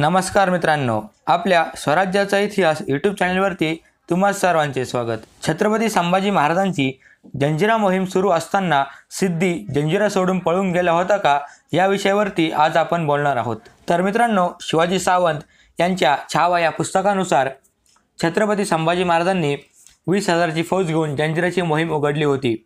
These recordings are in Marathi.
नमस्कार मित्रांनो आपल्या स्वराज्याचा इतिहास यूट्यूब चॅनलवरती तुम्हा सर्वांचे स्वागत छत्रपती संभाजी महाराजांची जंजिरा मोहीम सुरू असताना सिद्धी जंजिरा सोडून पळून गेला होता का या विषयावरती आज आपण बोलणार आहोत तर मित्रांनो शिवाजी सावंत यांच्या छावा या पुस्तकानुसार छत्रपती संभाजी महाराजांनी वीस हजारची फौज घेऊन जंजिराची मोहीम उघडली होती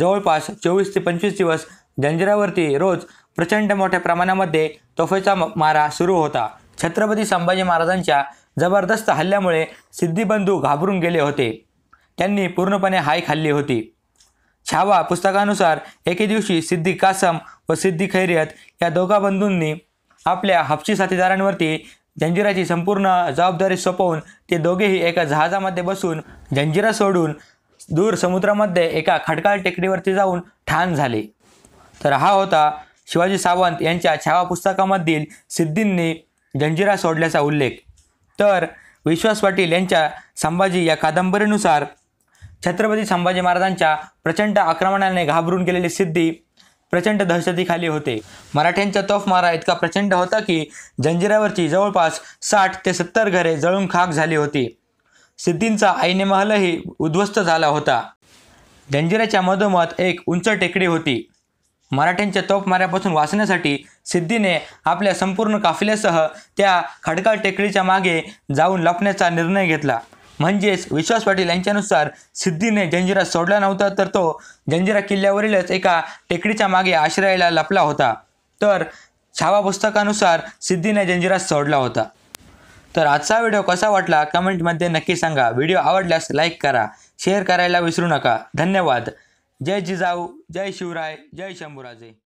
जवळपास चोवीस ते पंचवीस दिवस जंजिरावरती रोज प्रचंड मोठ्या प्रमाणामध्ये तोफेचा मारा सुरू होता छत्रपती संभाजी महाराजांच्या जबरदस्त हल्ल्यामुळे सिद्धिबंधू घाबरून गेले होते त्यांनी पूर्णपणे हाय खाल्ली होती छावा पुस्तकानुसार एके दिवशी सिद्धी कासम व सिद्धी खैरियत या दोघा बंधूंनी आपल्या हपशी साथीदारांवरती जंजिराची संपूर्ण जबाबदारी सोपवून ते दोघेही एका जहाजामध्ये बसून जंजिरा सोडून दूर समुद्रामध्ये एका खडकाळ टेकडीवरती जाऊन ठाण झाले तर हा होता शिवाजी सावंत यांच्या छावा पुस्तकामधील सिद्धींनी जंजिरा सोडल्याचा उल्लेख तर विश्वास पाटील यांच्या संभाजी या कादंबरीनुसार छत्रपती संभाजी महाराजांच्या प्रचंड आक्रमणाने घाबरून गेलेली सिद्धी प्रचंड दहशतीखाली होते मराठ्यांचा तोफमारा इतका प्रचंड होता की जंजिरावरची जवळपास साठ ते सत्तर घरे जळून खाक झाली होती सिद्धींचा आईने महलही उद्ध्वस्त झाला होता जंजिराच्या मधोमध एक उंच टेकडी होती मराठ्यांच्या तोपमाऱ्यापासून वाचण्यासाठी सिद्धीने आपल्या संपूर्ण काफिल्यासह त्या खडकाळ टेकडीच्या मागे जाऊन लपण्याचा निर्णय घेतला म्हणजेच विश्वास पाटील यांच्यानुसार सिद्धीने जंजिरा सोडला नव्हता तर तो जंजिरा किल्ल्यावरीलच एका टेकडीच्या मागे आश्रयाला लपला होता तर छावा पुस्तकानुसार सिद्धीने जंजिरा सोडला होता तर आजचा व्हिडिओ कसा वाटला कमेंटमध्ये नक्की सांगा व्हिडिओ आवडल्यास लाईक करा शेअर करायला विसरू नका धन्यवाद जय जिजाऊ जय शिवराय जय शंभूराजे